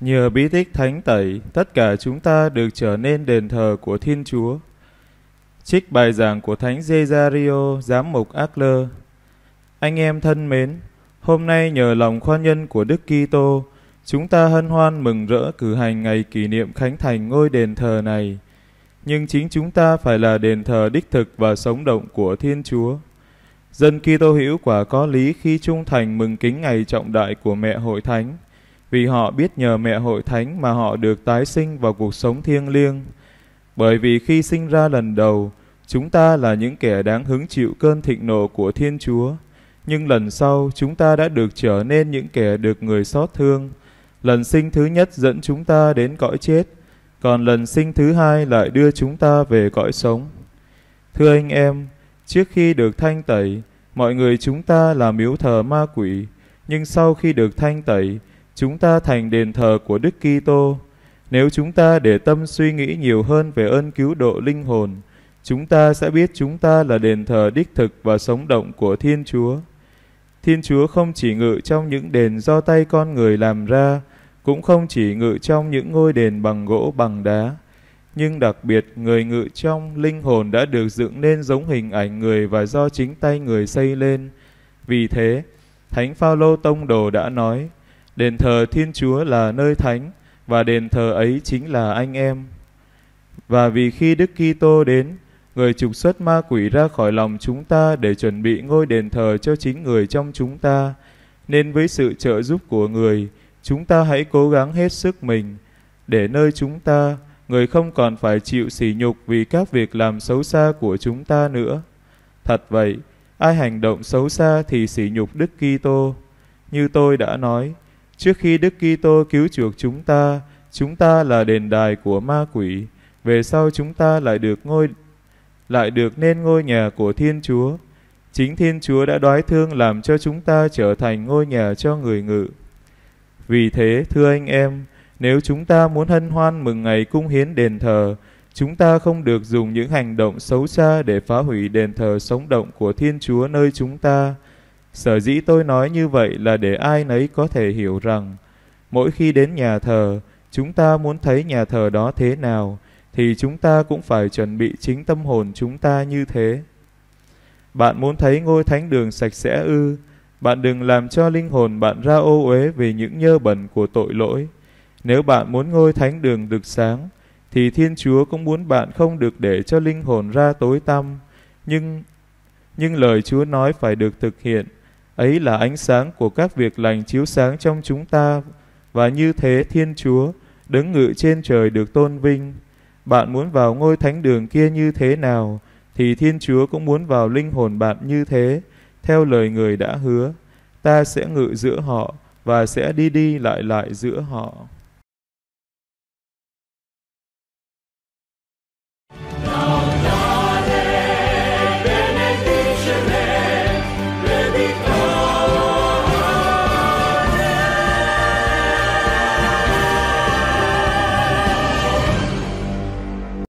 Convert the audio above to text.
Nhờ bí tích thánh tẩy, tất cả chúng ta được trở nên đền thờ của Thiên Chúa. Trích bài giảng của Thánh Cesario, Giám mục Adler. Anh em thân mến, hôm nay nhờ lòng khoan nhân của Đức Kitô, chúng ta hân hoan mừng rỡ cử hành ngày kỷ niệm khánh thành ngôi đền thờ này. Nhưng chính chúng ta phải là đền thờ đích thực và sống động của Thiên Chúa. Dân Kitô hữu quả có lý khi trung thành mừng kính ngày trọng đại của mẹ hội thánh – vì họ biết nhờ mẹ hội thánh mà họ được tái sinh vào cuộc sống thiêng liêng. Bởi vì khi sinh ra lần đầu, chúng ta là những kẻ đáng hứng chịu cơn thịnh nộ của Thiên Chúa, nhưng lần sau chúng ta đã được trở nên những kẻ được người xót thương. Lần sinh thứ nhất dẫn chúng ta đến cõi chết, còn lần sinh thứ hai lại đưa chúng ta về cõi sống. Thưa anh em, trước khi được thanh tẩy, mọi người chúng ta là miếu thờ ma quỷ, nhưng sau khi được thanh tẩy, chúng ta thành đền thờ của Đức Kitô. Nếu chúng ta để tâm suy nghĩ nhiều hơn về ơn cứu độ linh hồn, chúng ta sẽ biết chúng ta là đền thờ đích thực và sống động của Thiên Chúa. Thiên Chúa không chỉ ngự trong những đền do tay con người làm ra, cũng không chỉ ngự trong những ngôi đền bằng gỗ bằng đá, nhưng đặc biệt người ngự trong linh hồn đã được dựng nên giống hình ảnh người và do chính tay người xây lên. Vì thế, Thánh Phaolô tông đồ đã nói: Đền thờ Thiên Chúa là nơi thánh và đền thờ ấy chính là anh em. Và vì khi Đức Kitô đến, người trục xuất ma quỷ ra khỏi lòng chúng ta để chuẩn bị ngôi đền thờ cho chính người trong chúng ta, nên với sự trợ giúp của người, chúng ta hãy cố gắng hết sức mình để nơi chúng ta người không còn phải chịu sỉ nhục vì các việc làm xấu xa của chúng ta nữa. Thật vậy, ai hành động xấu xa thì sỉ nhục Đức Kitô. Như tôi đã nói, Trước khi Đức Kitô cứu chuộc chúng ta, chúng ta là đền đài của ma quỷ. Về sau chúng ta lại được ngôi lại được nên ngôi nhà của Thiên Chúa. Chính Thiên Chúa đã đoái thương làm cho chúng ta trở thành ngôi nhà cho người ngự. Vì thế, thưa anh em, nếu chúng ta muốn hân hoan mừng ngày cung hiến đền thờ, chúng ta không được dùng những hành động xấu xa để phá hủy đền thờ sống động của Thiên Chúa nơi chúng ta. Sở dĩ tôi nói như vậy là để ai nấy có thể hiểu rằng mỗi khi đến nhà thờ, chúng ta muốn thấy nhà thờ đó thế nào thì chúng ta cũng phải chuẩn bị chính tâm hồn chúng ta như thế. Bạn muốn thấy ngôi thánh đường sạch sẽ ư, bạn đừng làm cho linh hồn bạn ra ô uế vì những nhơ bẩn của tội lỗi. Nếu bạn muốn ngôi thánh đường được sáng, thì Thiên Chúa cũng muốn bạn không được để cho linh hồn ra tối tăm, nhưng nhưng lời Chúa nói phải được thực hiện. Ấy là ánh sáng của các việc lành chiếu sáng trong chúng ta, và như thế Thiên Chúa, đứng ngự trên trời được tôn vinh. Bạn muốn vào ngôi thánh đường kia như thế nào, thì Thiên Chúa cũng muốn vào linh hồn bạn như thế, theo lời người đã hứa. Ta sẽ ngự giữa họ và sẽ đi đi lại lại giữa họ.